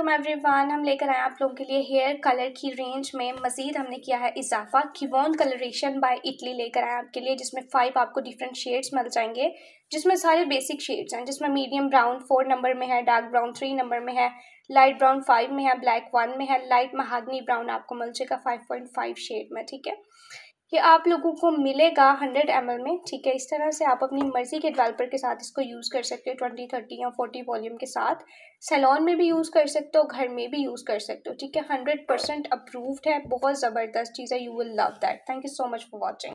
every one हम लेकर आए आप लोगों के लिए हेयर कलर की रेंज में मज़ीद हमने किया है इजाफा किवोन कलरेशन बाय इटली लेकर आए आपके लिए जिसमें फ़ाइव आपको डिफरेंट शेड्स मिल जाएंगे जिसमें सारे बेसिक शेड्स हैं जिसमें मीडियम ब्राउन फोर नंबर में है डार्क ब्राउन थ्री नंबर में है लाइट ब्राउन फाइव में है ब्लैक वन में है लाइट महागनी ब्राउन आपको मिल जाएगा फाइव पॉइंट फाइव शेड में ठीक है ये आप लोगों को मिलेगा हंड्रेड एम में ठीक है इस तरह से आप अपनी मर्ज़ी के डेवलपर के साथ इसको यूज़ कर सकते हो ट्वेंटी थर्टी या फोर्टी वॉल्यूम के साथ सैलॉन में भी यूज़ कर सकते हो घर में भी यूज़ कर सकते हो ठीक है हंड्रेड परसेंट अप्रूव्ड है बहुत ज़बरदस्त चीज़ है you will love that thank you so much for watching